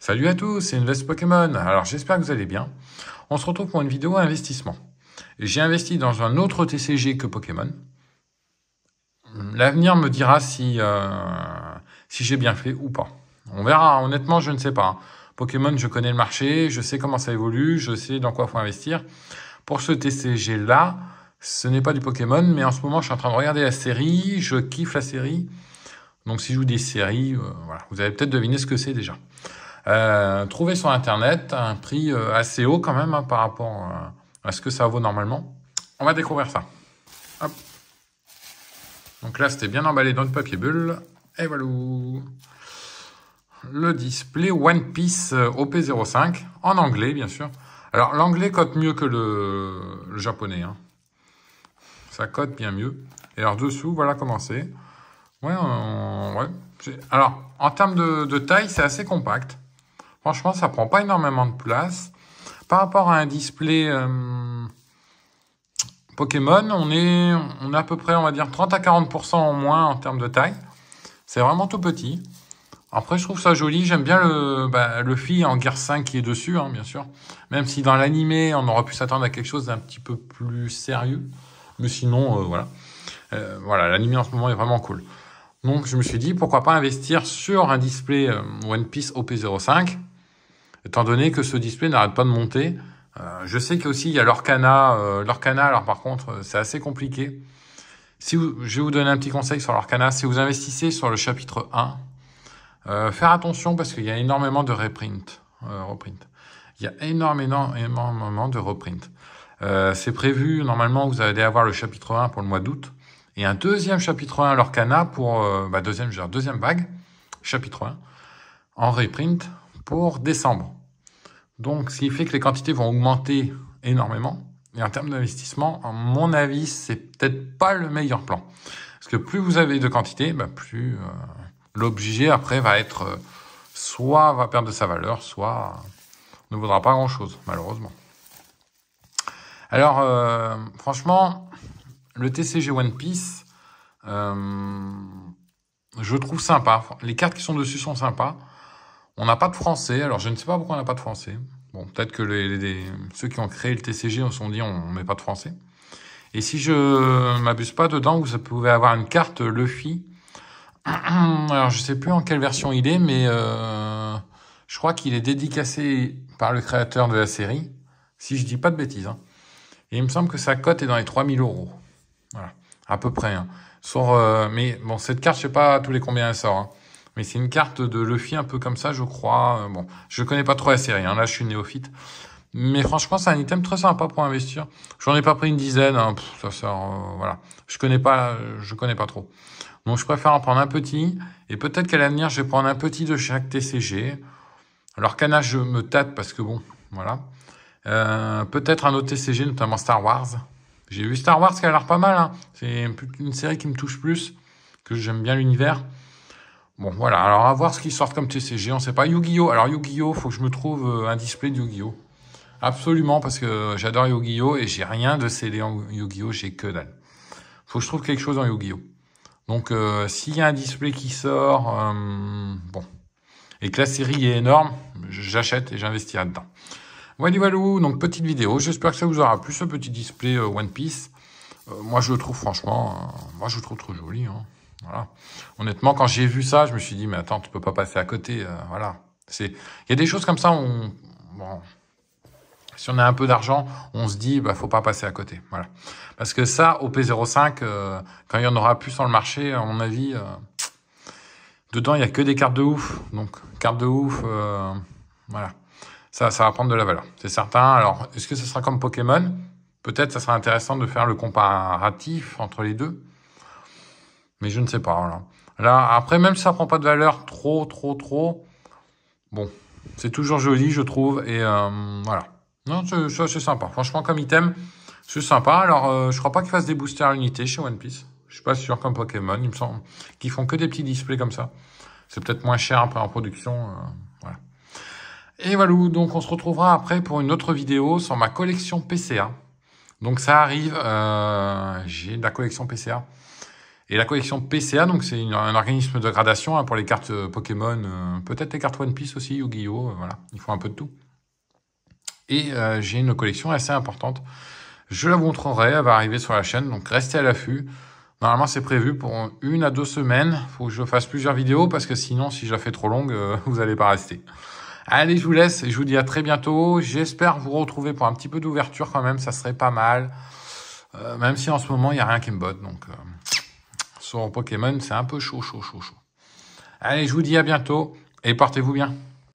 Salut à tous, c'est Invest Pokémon. Alors j'espère que vous allez bien. On se retrouve pour une vidéo investissement. J'ai investi dans un autre TCG que Pokémon. L'avenir me dira euh, si, j'ai bien fait ou pas. On verra, honnêtement, je ne sais pas. Pokémon, je connais le marché, je sais comment ça évolue, je sais dans quoi il faut investir. Pour ce TCG-là, ce n'est pas du Pokémon, mais en ce moment, je suis en train de regarder la série, je kiffe la série. Donc si je joue des séries, euh, vous avez peut-être deviné ce que c'est déjà. Euh, trouver sur Internet un prix euh, assez haut quand même hein, par rapport euh, à ce que ça vaut normalement. On va découvrir ça. Hop. Donc là, c'était bien emballé dans le papier bulle. Et voilà. Le display One Piece OP05, en anglais bien sûr. Alors l'anglais cote mieux que le, japonais. Hein. Ça cote bien mieux. Et alors dessous, voilà comment c'est. Ouais, Alors, en termes de, de taille, c'est assez compact. Franchement, ça prend pas énormément de place. Par rapport à un display euh, Pokémon, on est, on est à peu près, on va dire, 30 à 40% en moins en termes de taille. C'est vraiment tout petit. Après, je trouve ça joli. J'aime bien le, bah, fil en guerre 5 qui est dessus, hein, bien sûr. Même si dans l'animé, on aurait pu s'attendre à quelque chose d'un petit peu plus sérieux. Mais sinon, euh, voilà. Euh, voilà, l'animé en ce moment est vraiment cool. Donc, je me suis dit, pourquoi pas investir sur un display One Piece OP05 étant donné que ce display n'arrête pas de monter. Euh, je sais qu'il il y a l'Orcana. Euh, L'Orcana, alors par contre, euh, c'est assez compliqué. Si je vais vous donner un petit conseil sur l'Orcana. Si vous investissez sur le chapitre 1, euh, faire attention parce qu'il y a énormément de reprints. Il y a énormément, énormément de reprints. c'est prévu, normalement, vous allez avoir le chapitre 1 pour le mois d'août et un deuxième chapitre 1 l'Orcana pour, bah, deuxième, deuxième vague, chapitre 1, en reprint pour décembre. Donc, ce qui fait que les quantités vont augmenter énormément. Et en termes d'investissement, à mon avis, c'est peut-être pas le meilleur plan. Parce que plus vous avez de quantité, bah, plus euh, l'obligé l'objet après va être euh, soit va perdre de sa valeur, soit ne vaudra pas grand-chose, malheureusement. Alors, euh, franchement, le TCG One Piece, je trouve sympa. Les cartes qui sont dessus sont sympas. On n'a pas de français, alors je ne sais pas pourquoi on n'a pas de français. Bon, peut-être que les, ceux qui ont créé le TCG ont sont dit on ne met pas de français. Et si je m'abuse pas dedans, vous pouvez avoir une carte Luffy. Alors je ne sais plus en quelle version il est, mais euh, je crois qu'il est dédicacé par le créateur de la série, si je ne dis pas de bêtises. Hein. Et il me semble que sa cote est dans les 3000 euros. Voilà, à peu près. Hein. Euh, mais bon, cette carte, je ne sais pas tous les combien elle sort. Hein. Mais c'est une carte de Luffy un peu comme ça, je crois. Euh, bon, je connais pas trop la série, hein. là je suis néophyte. Mais franchement, c'est un item très sympa pour investir. Je n'en ai pas pris une dizaine, hein. ça euh, voilà. Je connais pas, je connais pas trop. Donc je préfère en prendre un petit, et peut-être qu'à l'avenir, je vais prendre un petit de chaque TCG. Alors Cana, je me tâte parce que bon, voilà. Euh, peut-être un autre TCG, notamment Star Wars. J'ai vu Star Wars qui a l'air pas mal. Hein. C'est une série qui me touche plus, que j'aime bien l'univers. Bon, voilà. Alors, à voir ce qui sortent comme TCG. On sait pas. Yu-Gi-Oh! Alors, Yu-Gi-Oh! Faut que je me trouve euh, un display de Yu-Gi-Oh! Absolument, parce que j'adore Yu-Gi-Oh! et j'ai rien de scellé en Yu-Gi-Oh! J'ai que dalle. Faut que je trouve quelque chose en Yu-Gi-Oh! Donc, euh, s'il y a un display qui sort, euh, bon. Et que la série est énorme, j'achète et j'investis dedans Voilà, voilà. Donc, petite vidéo. J'espère que ça vous aura plu, ce petit display One Piece. moi, je le trouve, franchement, moi, je le trouve trop joli, hein. Honnêtement, quand j'ai vu ça, je me suis dit, mais attends, tu peux pas passer à côté. Euh, voilà. C'est, il y a des choses comme ça. On, si on a un peu d'argent, on se dit, bah, faut pas passer à côté. Voilà. Parce que ça, au P05, euh, quand il y en aura plus sur le marché, à mon avis, euh, dedans, il y a que des cartes de ouf. Donc, cartes de ouf, euh, voilà. Ça, ça va prendre de la valeur. C'est certain. Alors, est-ce que ce sera comme Pokémon? Peut-être ça sera intéressant de faire le comparatif entre les deux. Mais je ne sais pas. Là, là après, même si ça prend pas de valeur trop, trop, trop, bon, c'est toujours joli, je trouve. Et euh, voilà. Non, ça, c'est sympa. Franchement, comme item, c'est sympa. Alors, euh, je crois pas qu'ils fassent des boosters à l'unité chez One Piece. Je suis pas sûr, comme Pokémon, il me semble, qu'ils font que des petits displays comme ça. C'est peut-être moins cher après en production. Euh, voilà. Et voilà, donc on se retrouvera après pour une autre vidéo sur ma collection PCA. Donc ça arrive, euh, j'ai de la collection PCA. Et la collection PCA, donc c'est un organisme de gradation hein, pour les cartes euh, Pokémon, euh, peut-être les cartes One Piece aussi, Yu-Gi-Oh! Euh, voilà, il faut un peu de tout. Et j'ai une collection assez importante. Je la montrerai, elle va arriver sur la chaîne, donc restez à l'affût. Normalement, c'est prévu pour une à deux semaines. Il Faut que je fasse plusieurs vidéos parce que sinon, si je la fais trop longue, vous n'allez pas rester. Allez, je vous laisse et je vous dis à très bientôt. J'espère vous retrouver pour un petit peu d'ouverture quand même, ça serait pas mal. même si en ce moment, il n'y a rien qui me botte, donc sur Pokémon, c'est un peu chaud, chaud, chaud, chaud. Allez, je vous dis à bientôt et portez-vous bien.